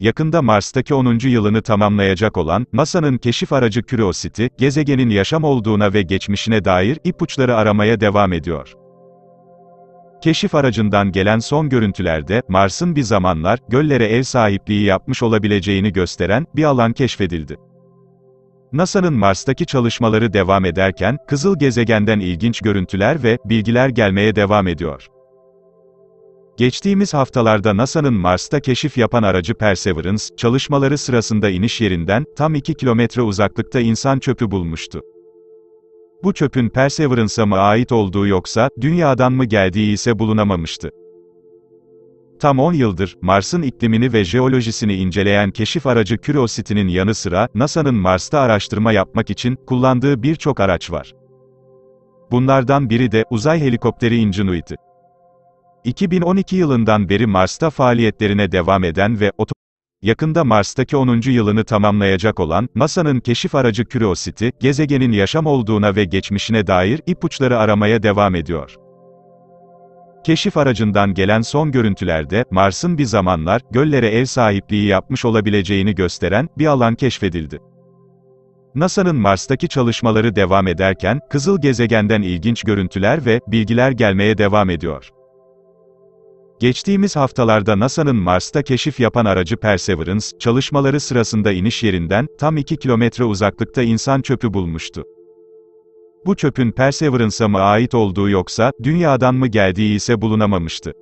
Yakında Mars'taki 10. yılını tamamlayacak olan, NASA'nın keşif aracı Curiosity, gezegenin yaşam olduğuna ve geçmişine dair ipuçları aramaya devam ediyor. Keşif aracından gelen son görüntülerde, Mars'ın bir zamanlar, göllere ev sahipliği yapmış olabileceğini gösteren, bir alan keşfedildi. NASA'nın Mars'taki çalışmaları devam ederken, kızıl gezegenden ilginç görüntüler ve bilgiler gelmeye devam ediyor. Geçtiğimiz haftalarda NASA'nın Mars'ta keşif yapan aracı Perseverance, çalışmaları sırasında iniş yerinden tam 2 kilometre uzaklıkta insan çöpü bulmuştu. Bu çöpün Perseverance'a mı ait olduğu yoksa, dünyadan mı geldiği ise bulunamamıştı. Tam 10 yıldır, Mars'ın iklimini ve jeolojisini inceleyen keşif aracı Curiosity'nin yanı sıra, NASA'nın Mars'ta araştırma yapmak için kullandığı birçok araç var. Bunlardan biri de uzay helikopteri Ingenuity. 2012 yılından beri Mars'ta faaliyetlerine devam eden ve yakında Mars'taki 10. yılını tamamlayacak olan NASA'nın keşif aracı Curiosity, gezegenin yaşam olduğuna ve geçmişine dair ipuçları aramaya devam ediyor. Keşif aracından gelen son görüntülerde, Mars'ın bir zamanlar, göllere ev sahipliği yapmış olabileceğini gösteren, bir alan keşfedildi. NASA'nın Mars'taki çalışmaları devam ederken, kızıl gezegenden ilginç görüntüler ve bilgiler gelmeye devam ediyor. Geçtiğimiz haftalarda NASA'nın Mars'ta keşif yapan aracı Perseverance, çalışmaları sırasında iniş yerinden, tam 2 kilometre uzaklıkta insan çöpü bulmuştu. Bu çöpün Perseverance'a mı ait olduğu yoksa, dünyadan mı geldiği ise bulunamamıştı.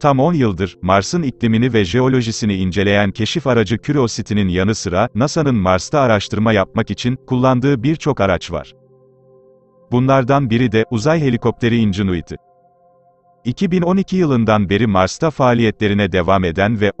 Tam 10 yıldır, Mars'ın iklimini ve jeolojisini inceleyen keşif aracı Curiosity'nin yanı sıra, NASA'nın Mars'ta araştırma yapmak için, kullandığı birçok araç var. Bunlardan biri de, uzay helikopteri Ingenuity. 2012 yılından beri Mars'ta faaliyetlerine devam eden ve